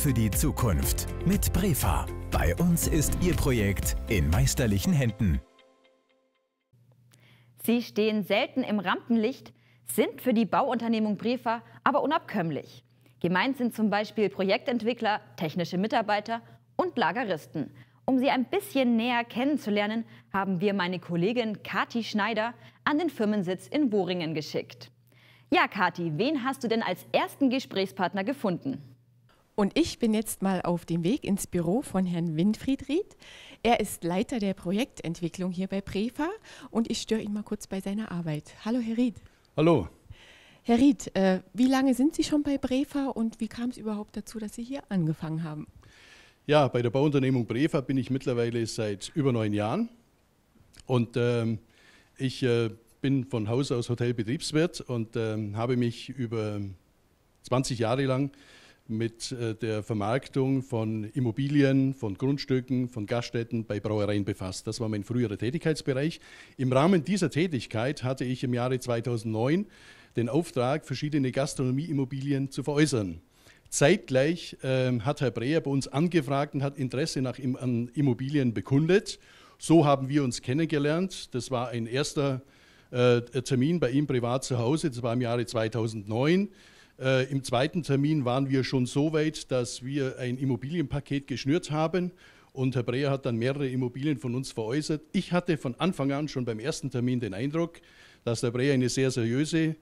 für die Zukunft mit Brefa. Bei uns ist Ihr Projekt in meisterlichen Händen. Sie stehen selten im Rampenlicht, sind für die Bauunternehmung Brefa aber unabkömmlich. Gemeint sind zum Beispiel Projektentwickler, technische Mitarbeiter und Lageristen. Um sie ein bisschen näher kennenzulernen, haben wir meine Kollegin Kati Schneider an den Firmensitz in Woringen geschickt. Ja, Kati, wen hast du denn als ersten Gesprächspartner gefunden? Und ich bin jetzt mal auf dem Weg ins Büro von Herrn Winfried Ried. Er ist Leiter der Projektentwicklung hier bei Prefa und ich störe ihn mal kurz bei seiner Arbeit. Hallo, Herr Ried. Hallo. Herr Ried, äh, wie lange sind Sie schon bei Prefa und wie kam es überhaupt dazu, dass Sie hier angefangen haben? Ja, bei der Bauunternehmung Prefa bin ich mittlerweile seit über neun Jahren und ähm, ich äh, bin von Haus aus Hotelbetriebswirt und äh, habe mich über 20 Jahre lang mit äh, der Vermarktung von Immobilien, von Grundstücken, von Gaststätten bei Brauereien befasst. Das war mein früherer Tätigkeitsbereich. Im Rahmen dieser Tätigkeit hatte ich im Jahre 2009 den Auftrag, verschiedene Gastronomieimmobilien zu veräußern. Zeitgleich äh, hat Herr Breher bei uns angefragt und hat Interesse nach, an Immobilien bekundet. So haben wir uns kennengelernt. Das war ein erster äh, Termin bei ihm privat zu Hause. Das war im Jahre 2009. Äh, Im zweiten Termin waren wir schon so weit, dass wir ein Immobilienpaket geschnürt haben und Herr Breyer hat dann mehrere Immobilien von uns veräußert. Ich hatte von Anfang an schon beim ersten Termin den Eindruck, dass Herr Breyer eine sehr seriöse,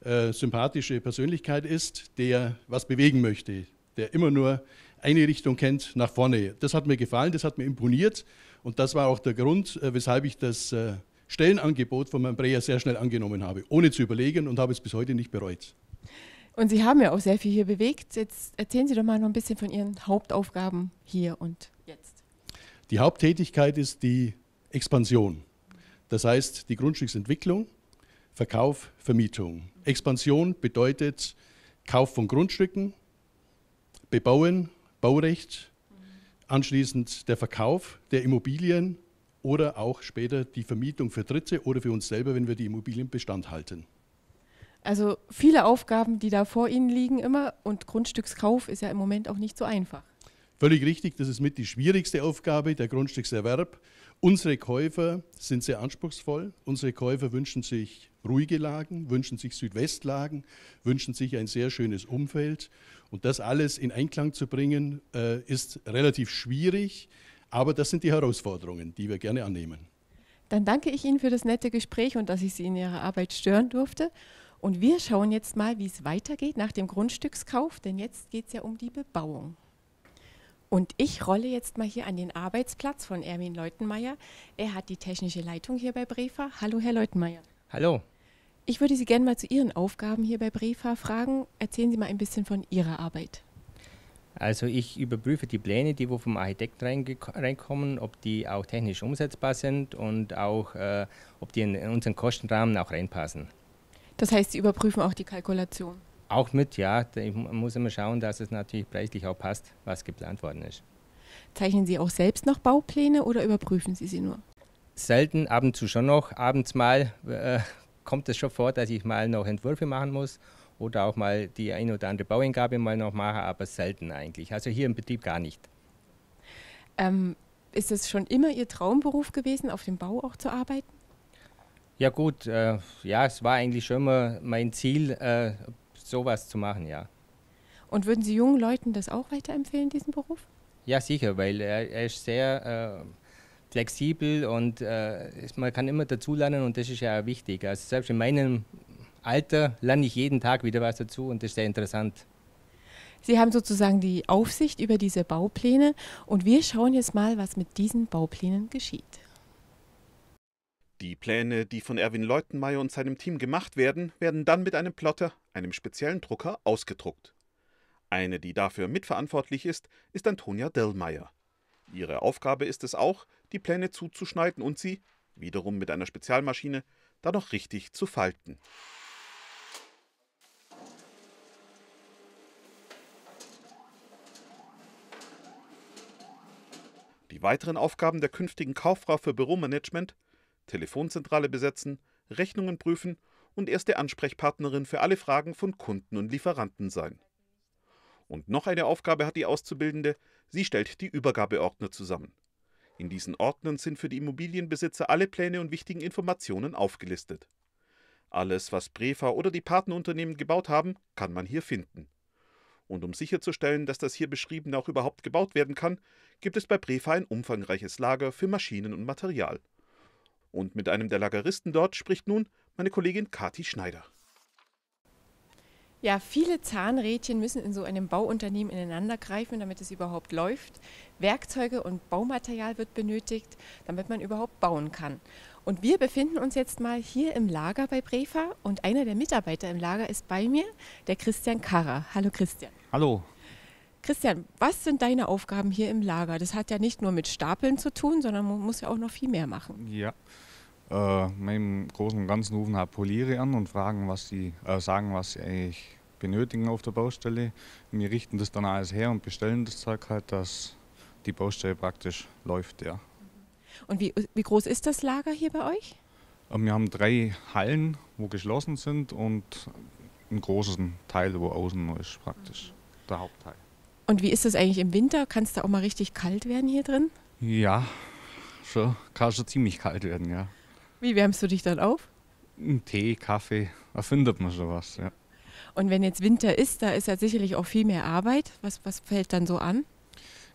äh, sympathische Persönlichkeit ist, der was bewegen möchte, der immer nur eine Richtung kennt, nach vorne. Das hat mir gefallen, das hat mir imponiert und das war auch der Grund, äh, weshalb ich das äh, Stellenangebot von Herrn Breyer sehr schnell angenommen habe, ohne zu überlegen und habe es bis heute nicht bereut. Und Sie haben ja auch sehr viel hier bewegt. Jetzt erzählen Sie doch mal noch ein bisschen von Ihren Hauptaufgaben hier und jetzt. Die Haupttätigkeit ist die Expansion. Das heißt die Grundstücksentwicklung, Verkauf, Vermietung. Expansion bedeutet Kauf von Grundstücken, Bebauen, Baurecht, anschließend der Verkauf der Immobilien oder auch später die Vermietung für Dritte oder für uns selber, wenn wir die Immobilien Bestand halten. Also viele Aufgaben, die da vor Ihnen liegen immer und Grundstückskauf ist ja im Moment auch nicht so einfach. Völlig richtig, das ist mit die schwierigste Aufgabe, der Grundstückserwerb. Unsere Käufer sind sehr anspruchsvoll. Unsere Käufer wünschen sich ruhige Lagen, wünschen sich Südwestlagen, wünschen sich ein sehr schönes Umfeld. Und das alles in Einklang zu bringen, äh, ist relativ schwierig. Aber das sind die Herausforderungen, die wir gerne annehmen. Dann danke ich Ihnen für das nette Gespräch und dass ich Sie in Ihrer Arbeit stören durfte und wir schauen jetzt mal, wie es weitergeht nach dem Grundstückskauf, denn jetzt geht es ja um die Bebauung. Und ich rolle jetzt mal hier an den Arbeitsplatz von Erwin Leutenmeier. Er hat die technische Leitung hier bei Brefa. Hallo, Herr Leutenmeier. Hallo. Ich würde Sie gerne mal zu Ihren Aufgaben hier bei Brefa fragen. Erzählen Sie mal ein bisschen von Ihrer Arbeit. Also ich überprüfe die Pläne, die wo vom Architekt reinkommen, ob die auch technisch umsetzbar sind und auch, äh, ob die in unseren Kostenrahmen auch reinpassen. Das heißt, Sie überprüfen auch die Kalkulation? Auch mit, ja. Ich muss immer schauen, dass es natürlich preislich auch passt, was geplant worden ist. Zeichnen Sie auch selbst noch Baupläne oder überprüfen Sie sie nur? Selten, ab und zu schon noch. Abends mal äh, kommt es schon vor, dass ich mal noch Entwürfe machen muss oder auch mal die ein oder andere Bauingabe mal noch mache, aber selten eigentlich. Also hier im Betrieb gar nicht. Ähm, ist es schon immer Ihr Traumberuf gewesen, auf dem Bau auch zu arbeiten? Ja gut, äh, ja, es war eigentlich schon mal mein Ziel, äh, sowas zu machen, ja. Und würden Sie jungen Leuten das auch weiterempfehlen, diesen Beruf? Ja, sicher, weil er, er ist sehr äh, flexibel und ist, äh, man kann immer dazulernen und das ist ja auch wichtig. Also selbst in meinem Alter lerne ich jeden Tag wieder was dazu und das ist sehr interessant. Sie haben sozusagen die Aufsicht über diese Baupläne und wir schauen jetzt mal, was mit diesen Bauplänen geschieht. Die Pläne, die von Erwin Leutenmeier und seinem Team gemacht werden, werden dann mit einem Plotter, einem speziellen Drucker, ausgedruckt. Eine, die dafür mitverantwortlich ist, ist Antonia Dellmeier. Ihre Aufgabe ist es auch, die Pläne zuzuschneiden und sie, wiederum mit einer Spezialmaschine, dann noch richtig zu falten. Die weiteren Aufgaben der künftigen Kauffrau für Büromanagement Telefonzentrale besetzen, Rechnungen prüfen und erste Ansprechpartnerin für alle Fragen von Kunden und Lieferanten sein. Und noch eine Aufgabe hat die Auszubildende, sie stellt die Übergabeordner zusammen. In diesen Ordnern sind für die Immobilienbesitzer alle Pläne und wichtigen Informationen aufgelistet. Alles, was Brefa oder die Partnerunternehmen gebaut haben, kann man hier finden. Und um sicherzustellen, dass das hier beschriebene auch überhaupt gebaut werden kann, gibt es bei Brefa ein umfangreiches Lager für Maschinen und Material. Und mit einem der Lageristen dort spricht nun meine Kollegin Kati Schneider. Ja, viele Zahnrädchen müssen in so einem Bauunternehmen ineinander greifen, damit es überhaupt läuft. Werkzeuge und Baumaterial wird benötigt, damit man überhaupt bauen kann. Und wir befinden uns jetzt mal hier im Lager bei Brefa und einer der Mitarbeiter im Lager ist bei mir, der Christian Karrer. Hallo Christian. Hallo. Christian, was sind deine Aufgaben hier im Lager? Das hat ja nicht nur mit Stapeln zu tun, sondern man muss ja auch noch viel mehr machen. Ja. Äh, Im Großen und Ganzen rufen halt Poliere an und fragen, was sie, äh, sagen, was sie eigentlich benötigen auf der Baustelle. Wir richten das dann alles her und bestellen das Zeug halt, dass die Baustelle praktisch läuft, ja. Und wie, wie groß ist das Lager hier bei euch? Äh, wir haben drei Hallen, wo geschlossen sind und einen großen Teil, wo außen ist praktisch, mhm. der Hauptteil. Und wie ist das eigentlich im Winter? Kann es da auch mal richtig kalt werden hier drin? Ja, schon, kann schon ziemlich kalt werden, ja. Wie wärmst du dich dann auf? Ein Tee, Kaffee, da findet man sowas, ja. Und wenn jetzt Winter ist, da ist ja sicherlich auch viel mehr Arbeit. Was, was fällt dann so an?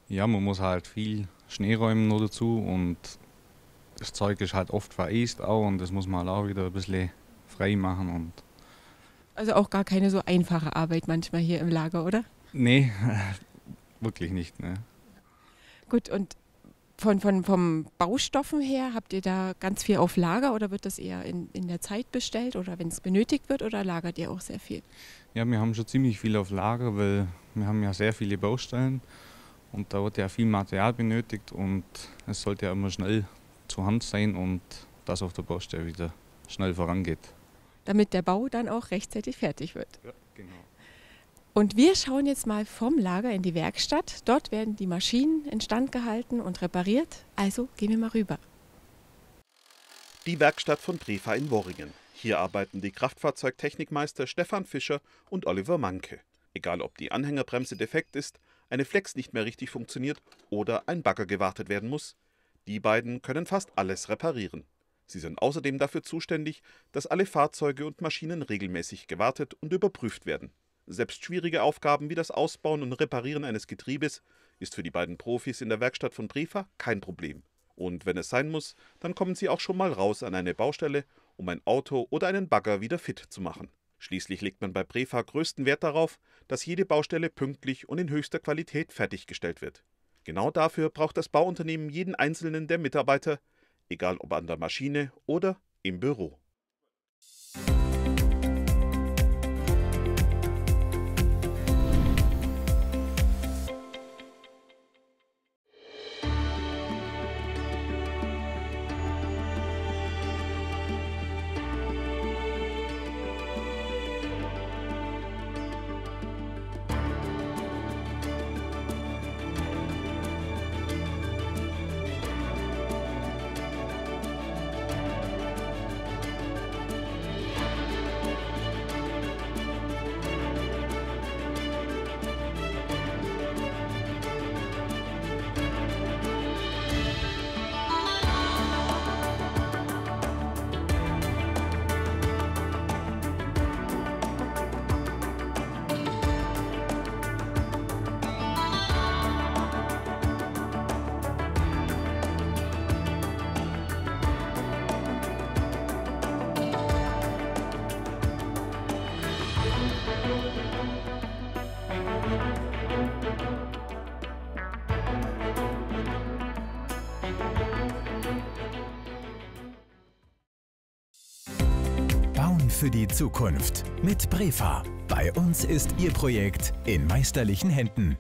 Ja, man muss halt viel Schnee räumen noch dazu und das Zeug ist halt oft vereist auch und das muss man halt auch wieder ein bisschen frei machen. Und also auch gar keine so einfache Arbeit manchmal hier im Lager, oder? Nee, Wirklich nicht, ne? Gut, und von, von, vom Baustoffen her, habt ihr da ganz viel auf Lager oder wird das eher in, in der Zeit bestellt oder wenn es benötigt wird oder lagert ihr auch sehr viel? Ja, wir haben schon ziemlich viel auf Lager, weil wir haben ja sehr viele Baustellen und da wird ja viel Material benötigt und es sollte ja immer schnell zur Hand sein und das auf der Baustelle wieder schnell vorangeht. Damit der Bau dann auch rechtzeitig fertig wird. Ja, genau. Und wir schauen jetzt mal vom Lager in die Werkstatt. Dort werden die Maschinen instand gehalten und repariert. Also gehen wir mal rüber. Die Werkstatt von Prefa in Worringen. Hier arbeiten die Kraftfahrzeugtechnikmeister Stefan Fischer und Oliver Manke. Egal ob die Anhängerbremse defekt ist, eine Flex nicht mehr richtig funktioniert oder ein Bagger gewartet werden muss, die beiden können fast alles reparieren. Sie sind außerdem dafür zuständig, dass alle Fahrzeuge und Maschinen regelmäßig gewartet und überprüft werden. Selbst schwierige Aufgaben wie das Ausbauen und Reparieren eines Getriebes ist für die beiden Profis in der Werkstatt von Brefa kein Problem. Und wenn es sein muss, dann kommen sie auch schon mal raus an eine Baustelle, um ein Auto oder einen Bagger wieder fit zu machen. Schließlich legt man bei Brefa größten Wert darauf, dass jede Baustelle pünktlich und in höchster Qualität fertiggestellt wird. Genau dafür braucht das Bauunternehmen jeden einzelnen der Mitarbeiter, egal ob an der Maschine oder im Büro. für die Zukunft mit Brefa. Bei uns ist Ihr Projekt in meisterlichen Händen.